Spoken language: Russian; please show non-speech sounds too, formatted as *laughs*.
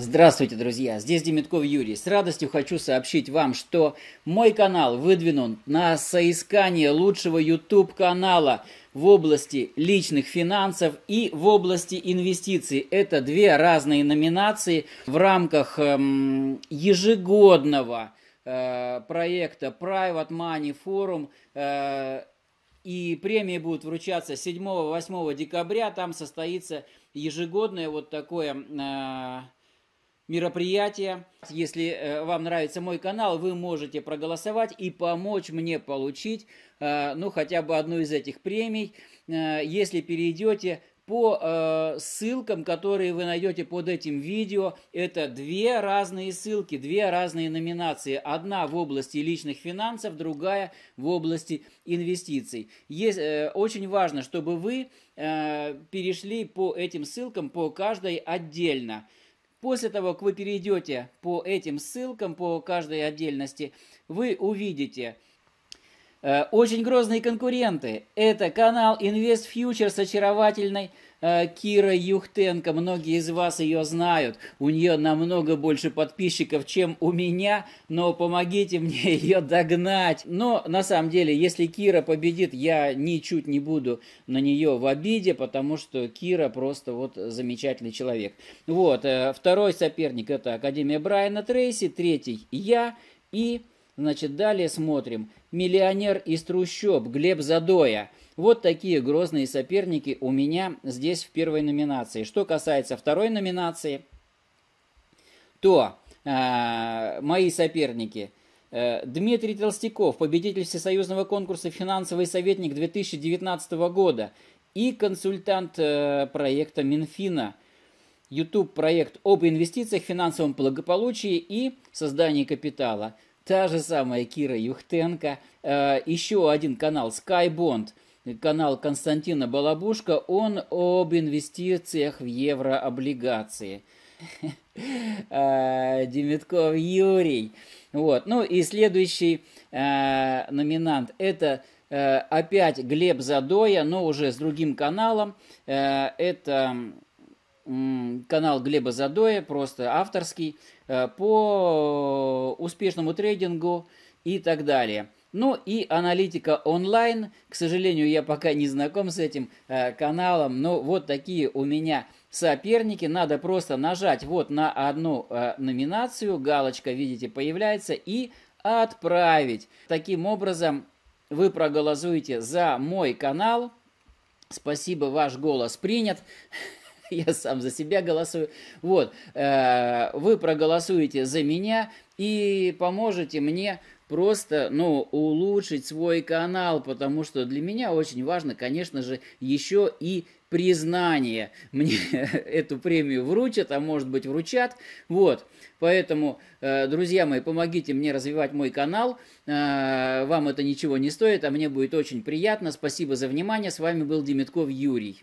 Здравствуйте, друзья! Здесь Демитков Юрий. С радостью хочу сообщить вам, что мой канал выдвинут на соискание лучшего YouTube-канала в области личных финансов и в области инвестиций. Это две разные номинации в рамках эм, ежегодного э, проекта Private Money Forum. Э, и премии будут вручаться 7-8 декабря. Там состоится ежегодное вот такое... Э, мероприятия. Если э, вам нравится мой канал, вы можете проголосовать и помочь мне получить, э, ну, хотя бы одну из этих премий. Э, если перейдете по ссылкам, которые вы найдете под этим видео. Это две разные ссылки, две разные номинации. Одна в области личных финансов, другая в области инвестиций. Есть, очень важно, чтобы вы перешли по этим ссылкам, по каждой отдельно. После того, как вы перейдете по этим ссылкам, по каждой отдельности, вы увидите Э, Очень грозные конкуренты. Это канал Invest Future с очаровательной э, Кира Юхтенко. Многие из вас ее знают. У нее намного больше подписчиков, чем у меня, но помогите *laughs* мне ее догнать. Но на самом деле, если Кира победит, я ничуть не буду на нее в обиде, потому что Кира просто вот замечательный человек. Вот, э, второй соперник это Академия Брайана Трейси, третий я и... Значит, далее смотрим миллионер из трущоб Глеб Задоя. Вот такие грозные соперники у меня здесь в первой номинации. Что касается второй номинации, то э, мои соперники э, – Дмитрий Толстяков, победитель всесоюзного конкурса «Финансовый советник» 2019 года и консультант э, проекта Минфина. YouTube-проект об инвестициях, финансовом благополучии и создании капитала – та же самая Кира Юхтенко, э, еще один канал Skybond, канал Константина Балабушка, он об инвестициях в еврооблигации. *laughs* Э, Демитков Юрий. Вот. Ну и следующий э, номинант – это опять Глеб Задоя, но уже с другим каналом. Это канал Глеба Задоя, просто авторский, э, по успешному трейдингу и так далее. Ну и аналитика онлайн, к сожалению, я пока не знаком с этим э, каналом, но вот такие у меня соперники. Надо просто нажать вот на одну э, номинацию, галочка, видите, появляется, и отправить. Таким образом, вы проголосуете за мой канал. Спасибо, ваш голос принят. *laughs* я сам за себя голосую. Вот, э, вы проголосуете за меня и поможете мне просто, ну, улучшить свой канал, потому что для меня очень важно, конечно же, еще и признание. Мне *laughs* эту премию вручат, а может быть вручат. Вот, поэтому, э, друзья мои, помогите мне развивать мой канал. Э, вам это ничего не стоит, а мне будет очень приятно. Спасибо за внимание. С вами был Демитков Юрий.